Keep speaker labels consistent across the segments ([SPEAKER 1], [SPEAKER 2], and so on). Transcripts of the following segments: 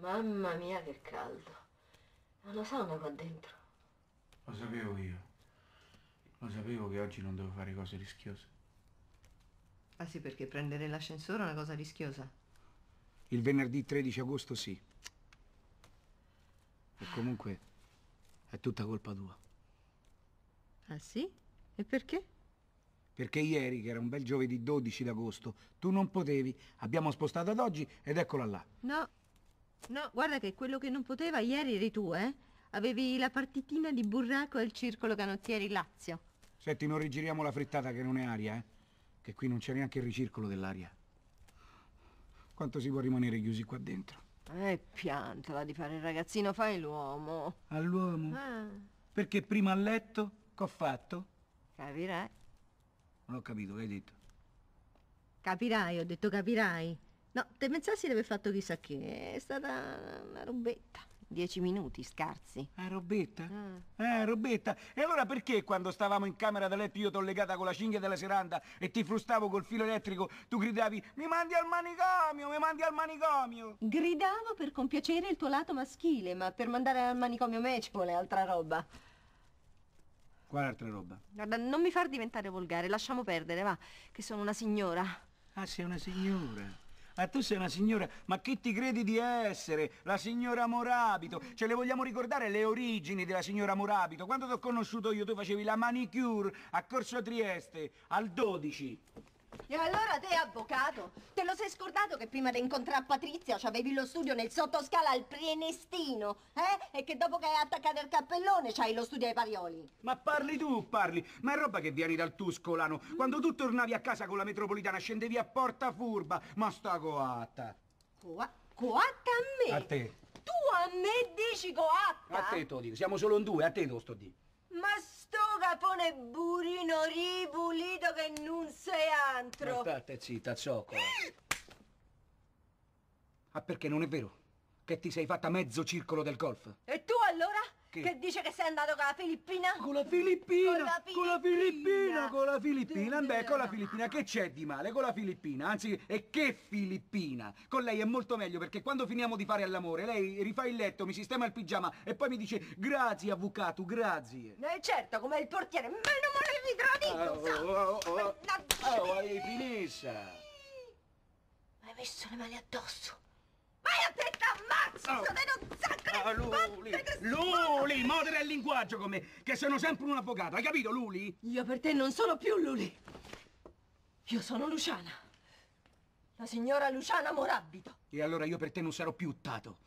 [SPEAKER 1] Mamma mia che caldo. Non lo sauna qua dentro. Lo sapevo io. Lo sapevo che oggi non devo fare cose rischiose. Ah sì, perché prendere l'ascensore è una cosa rischiosa. Il venerdì 13 agosto sì. E comunque è tutta colpa tua. Ah sì? E perché? Perché ieri, che era un bel giovedì 12 d'agosto, tu non potevi. Abbiamo spostato ad oggi ed eccola là. No. No, guarda che quello che non poteva ieri eri tu, eh? Avevi la partitina di burraco al circolo canottieri Lazio. Senti, non rigiriamo la frittata che non è aria, eh? Che qui non c'è neanche il ricircolo dell'aria. Quanto si può rimanere chiusi qua dentro? Eh, piantala di fare il ragazzino, fai l'uomo. All'uomo? Ah. Perché prima a letto, che ho fatto? Capirai. Non ho capito, che hai detto? Capirai, ho detto capirai. No, te pensassi di aver fatto chissà che, è stata una robetta. Dieci minuti scarsi. Ah, robetta? Ah. ah robetta. E allora perché quando stavamo in camera da letto io t'ho legata con la cinghia della seranda e ti frustavo col filo elettrico, tu gridavi mi mandi al manicomio, mi mandi al manicomio. Gridavo per compiacere il tuo lato maschile, ma per mandare al manicomio me ci vuole altra roba. Quale altra roba? Guarda, non mi far diventare volgare, lasciamo perdere, va, che sono una signora. Ah, sei una signora. Ma tu sei una signora, ma chi ti credi di essere? La signora Morabito. Ce le vogliamo ricordare le origini della signora Morabito. Quando ti ho conosciuto io, tu facevi la manicure a Corso Trieste, al 12. E allora te, avvocato, lo sei scordato che prima di incontrare Patrizia c'avevi lo studio nel sottoscala al Prienestino, eh? E che dopo che hai attaccato il cappellone c'hai lo studio ai Parioli. Ma parli tu, parli. Ma è roba che vieni dal Tuscolano. Mm? Quando tu tornavi a casa con la metropolitana scendevi a Porta Furba. Ma sta coatta. Coa coatta a me? A te. Tu a me dici coatta? A te te lo dico. Siamo solo in due, a te te lo sto dicendo. Ma sto capone burino ripulito che non sei altro! Aspetta, zitta, zoccola! Eh! Ah, perché non è vero? Che ti sei fatta mezzo circolo del golf? E tu allora? Che, che dice che sei andato con la Filippina? Con la Filippina! Con la Filippina! Con la Filippina! Beh, con la Filippina che c'è di male? Con la Filippina, anzi, e che Filippina! Con lei è molto meglio perché quando finiamo di fare all'amore, lei rifà il letto, mi sistema il pigiama e poi mi dice grazie avvocato, grazie! Eh certo, come il portiere, meno male mi tradito! Oh, oh, oh, oh, oh, oh, oh, oh, hai finita! Mi hai messo le mani addosso! Vai a testa ammazzo, oh. sono zaccare! Ah, Luli! Luli, modera il linguaggio con me, che sono sempre un avvocato, hai capito, Luli? Io per te non sono più Luli. Io sono Luciana. La signora Luciana Morabito. E allora io per te non sarò più Tato.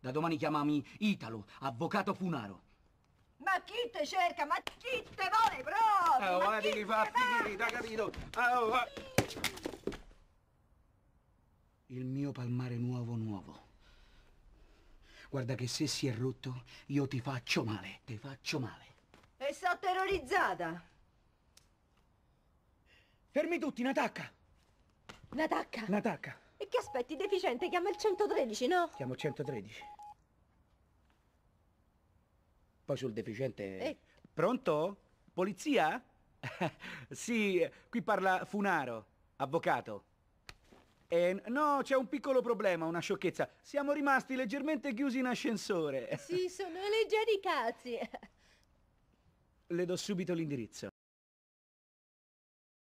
[SPEAKER 1] Da domani chiamami Italo, avvocato Funaro. Ma chi te cerca? Ma chi te vuole proprio? Ah, ah, oh, ma chi, chi fa finita, capito? Oh, oh il mio palmare nuovo nuovo. Guarda che se si è rotto, io ti faccio male, ti faccio male. E sto terrorizzata. Fermi tutti, Natacca! Natacca? Natacca. E che aspetti, deficiente? Chiama il 113, no? Chiamo il 113. Poi sul deficiente... Eh. Pronto? Polizia? sì, qui parla Funaro, avvocato. Eh, no, c'è un piccolo problema, una sciocchezza. Siamo rimasti leggermente chiusi in ascensore. Sì, sono leggeri cazzi. Le do subito l'indirizzo.